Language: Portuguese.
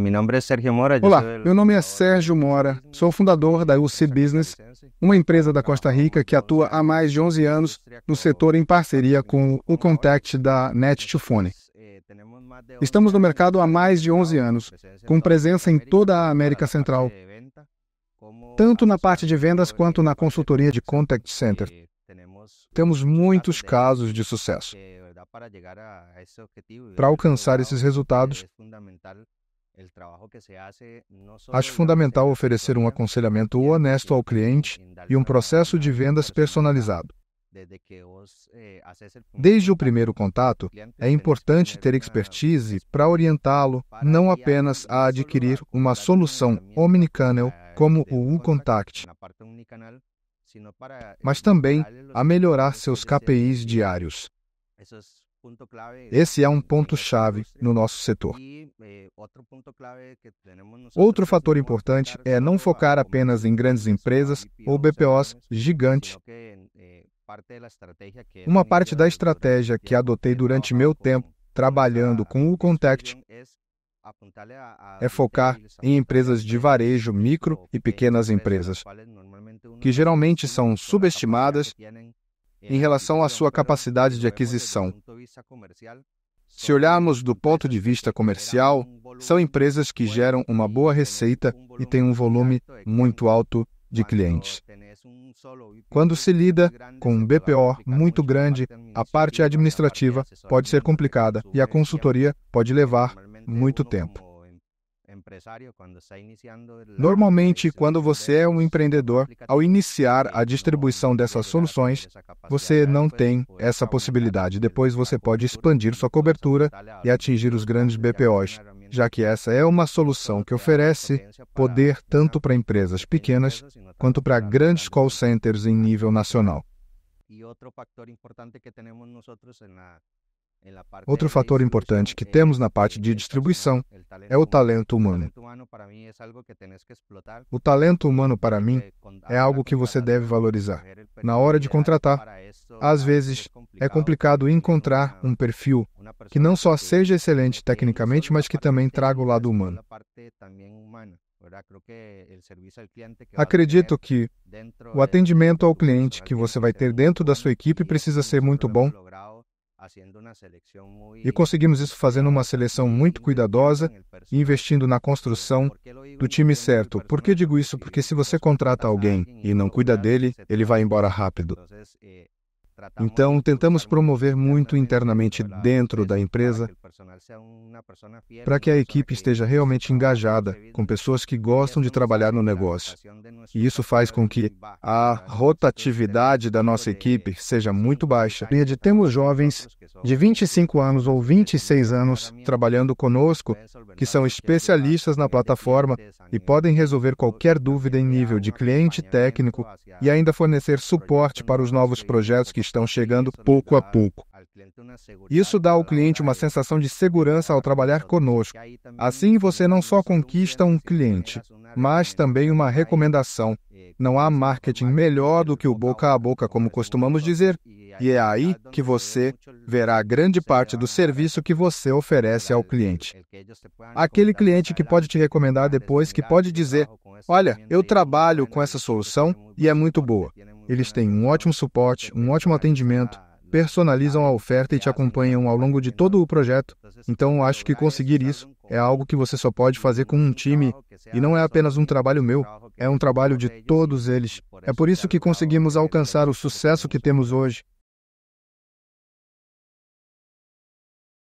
Meu nome é Sérgio Mora. Olá, meu nome é Sérgio Mora. Sou fundador da UC Business, uma empresa da Costa Rica que atua há mais de 11 anos no setor em parceria com o Contact da Net2Phone. Estamos no mercado há mais de 11 anos, com presença em toda a América Central, tanto na parte de vendas quanto na consultoria de Contact Center. Temos muitos casos de sucesso. Para alcançar esses resultados, Acho fundamental oferecer um aconselhamento honesto ao cliente e um processo de vendas personalizado. Eh, desde o primeiro contato, é importante ter expertise para orientá-lo não apenas a adquirir uma solução omnicanal como o U-Contact, mas eh, também a melhorar seus KPIs diários. Esse é um ponto-chave no nosso setor. Eh, outro fator importante é não focar apenas em grandes empresas ou BPOs gigantes. Eh, Uma parte da estratégia que adotei durante meu tempo trabalhando com o Contact é focar em empresas de varejo, micro e pequenas empresas, que geralmente são subestimadas em relação à sua capacidade de aquisição. Se olharmos do ponto de vista comercial, são empresas que geram uma boa receita e têm um volume muito alto de clientes. Quando se lida com um BPO muito grande, a parte administrativa pode ser complicada e a consultoria pode levar muito tempo. Normalmente, quando você é um empreendedor, ao iniciar a distribuição dessas soluções, você não tem essa possibilidade. Depois você pode expandir sua cobertura e atingir os grandes BPOs, já que essa é uma solução que né? oferece poder tanto para empresas pequenas quanto para grandes call centers em nível nacional. Outro fator importante que é temos na parte de distribuição é o talento humano. O talento humano, para mim, é algo que é você deve valorizar. Na hora de contratar, às vezes é complicado encontrar um perfil que não só seja excelente tecnicamente, mas que também traga o lado humano. Acredito que o atendimento ao cliente que você vai ter dentro da sua equipe precisa ser muito bom e conseguimos isso fazendo uma seleção muito cuidadosa e investindo na construção do time certo. Por que digo isso? Porque se você contrata alguém e não cuida dele, ele vai embora rápido. Eh, então, tentamos promover muito internamente dentro da empresa é para é que a equipe esteja realmente engajada, com pessoas que gostam de trabalhar no negócio. E isso faz com que a rotatividade da nossa equipe seja muito baixa. E temos jovens de 25 anos ou 26 anos trabalhando conosco né, que são é especialistas na plataforma e podem resolver qualquer dúvida em nível de cliente técnico e ainda fornecer suporte para os novos projetos que estão chegando pouco a pouco. Isso dá ao cliente uma sensação de segurança ao trabalhar conosco. Assim, você não só conquista um cliente, mas também uma recomendação. Não há marketing melhor do que o boca a boca, como costumamos dizer, e é aí que você verá grande parte do serviço que você oferece ao cliente. Aquele cliente que pode te recomendar depois, que pode dizer: Olha, eu trabalho com essa solução e é muito boa. Eles têm um ótimo suporte, um ótimo atendimento, personalizam a oferta e te acompanham ao longo de todo o projeto. Então, acho que conseguir isso é algo que você só pode fazer com um time e não é apenas um trabalho meu, é um trabalho de todos eles. É por isso que conseguimos alcançar o sucesso que temos hoje.